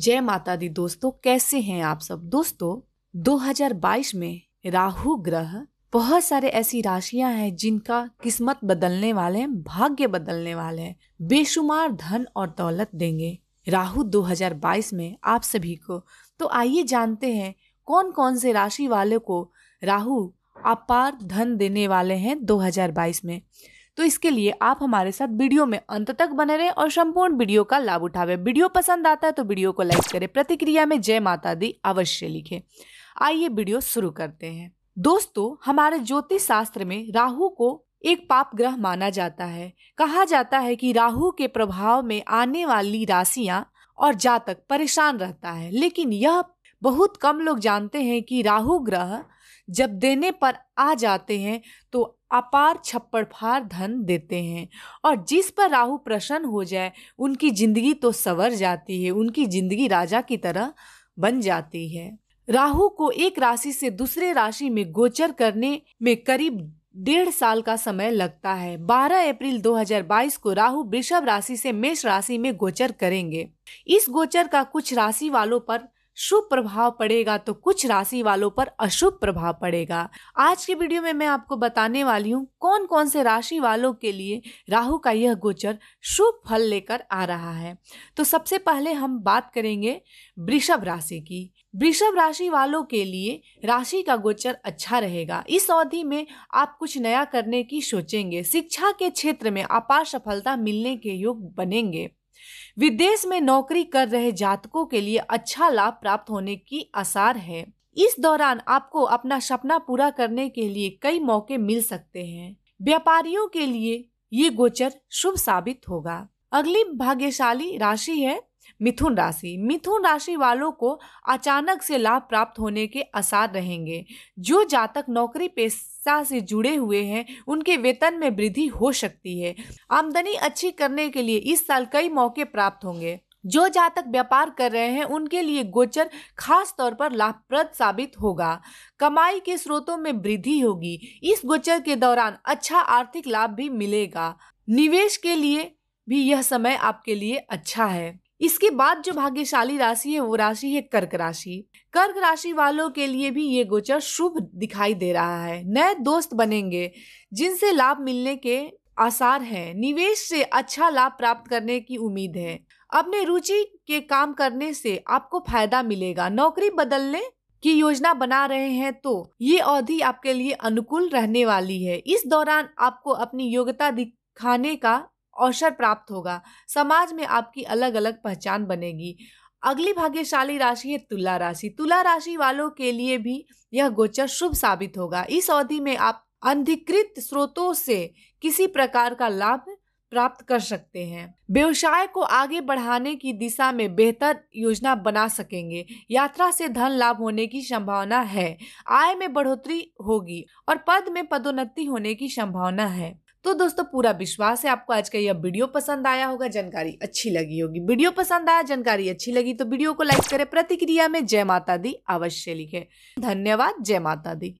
जय माता दी दोस्तों कैसे हैं आप सब दोस्तों 2022 में राहु ग्रह बहुत सारे ऐसी राशियां हैं जिनका किस्मत बदलने वाले हैं भाग्य बदलने वाले हैं बेशुमार धन और दौलत देंगे राहु 2022 में आप सभी को तो आइए जानते हैं कौन कौन से राशि वाले को राहु अपार धन देने वाले हैं 2022 में तो इसके लिए आप हमारे साथ वीडियो में अंत तक बने रहें और संपूर्ण वीडियो का लाभ उठावे वीडियो पसंद आता है तो वीडियो को लाइक करें प्रतिक्रिया में जय माता दी अवश्य लिखे आइए वीडियो शुरू करते हैं दोस्तों हमारे ज्योतिष शास्त्र में राहु को एक पाप ग्रह माना जाता है कहा जाता है कि राहु के प्रभाव में आने वाली राशियां और जातक परेशान रहता है लेकिन यह बहुत कम लोग जानते हैं कि राहु ग्रह जब देने पर आ जाते हैं तो अपार छप्पड़फार धन देते हैं और जिस पर राहु प्रसन्न हो जाए उनकी जिंदगी तो सवर जाती है उनकी जिंदगी राजा की तरह बन जाती है राहु को एक राशि से दूसरे राशि में गोचर करने में करीब डेढ़ साल का समय लगता है 12 अप्रैल 2022 को राहु वृषभ राशि से मेष राशि में गोचर करेंगे इस गोचर का कुछ राशि वालों पर शुभ प्रभाव पड़ेगा तो कुछ राशि वालों पर अशुभ प्रभाव पड़ेगा आज के वीडियो में मैं आपको बताने वाली हूँ कौन कौन से राशि वालों के लिए राहु का यह गोचर शुभ फल लेकर आ रहा है तो सबसे पहले हम बात करेंगे वृषभ राशि की वृषभ राशि वालों के लिए राशि का गोचर अच्छा रहेगा इस अवधि में आप कुछ नया करने की सोचेंगे शिक्षा के क्षेत्र में अपार सफलता मिलने के योग बनेंगे विदेश में नौकरी कर रहे जातकों के लिए अच्छा लाभ प्राप्त होने की आसार है इस दौरान आपको अपना सपना पूरा करने के लिए कई मौके मिल सकते हैं व्यापारियों के लिए ये गोचर शुभ साबित होगा अगली भाग्यशाली राशि है मिथुन राशि मिथुन राशि वालों को अचानक से लाभ प्राप्त होने के आसार रहेंगे जो जातक नौकरी पेशा से जुड़े हुए हैं उनके वेतन में वृद्धि हो सकती है आमदनी अच्छी करने के लिए इस साल कई मौके प्राप्त होंगे जो जातक व्यापार कर रहे हैं उनके लिए गोचर खास तौर पर लाभप्रद साबित होगा कमाई के स्रोतों में वृद्धि होगी इस गोचर के दौरान अच्छा आर्थिक लाभ भी मिलेगा निवेश के लिए भी यह समय आपके लिए अच्छा है इसके बाद जो भाग्यशाली राशि है वो राशि है कर्क राशि कर्क राशि वालों के लिए भी ये गोचर शुभ दिखाई दे रहा है नए दोस्त बनेंगे जिनसे लाभ मिलने के आसार है निवेश से अच्छा लाभ प्राप्त करने की उम्मीद है अपने रुचि के काम करने से आपको फायदा मिलेगा नौकरी बदलने की योजना बना रहे हैं तो ये अवधि आपके लिए अनुकूल रहने वाली है इस दौरान आपको अपनी योग्यता दिखाने का अवसर प्राप्त होगा समाज में आपकी अलग अलग पहचान बनेगी अगली भाग्यशाली राशि है तुला राशि तुला राशि वालों के लिए भी यह गोचर शुभ साबित होगा इस अवधि में आप अंधिकृत स्रोतों से किसी प्रकार का लाभ प्राप्त कर सकते हैं व्यवसाय को आगे बढ़ाने की दिशा में बेहतर योजना बना सकेंगे यात्रा से धन लाभ होने की संभावना है आय में बढ़ोतरी होगी और पद में पदोन्नति होने की संभावना है तो दोस्तों पूरा विश्वास है आपको आज का यह वीडियो पसंद आया होगा जानकारी अच्छी लगी होगी वीडियो पसंद आया जानकारी अच्छी लगी तो वीडियो को लाइक करें प्रतिक्रिया में जय माता दी अवश्य लिखे धन्यवाद जय माता दी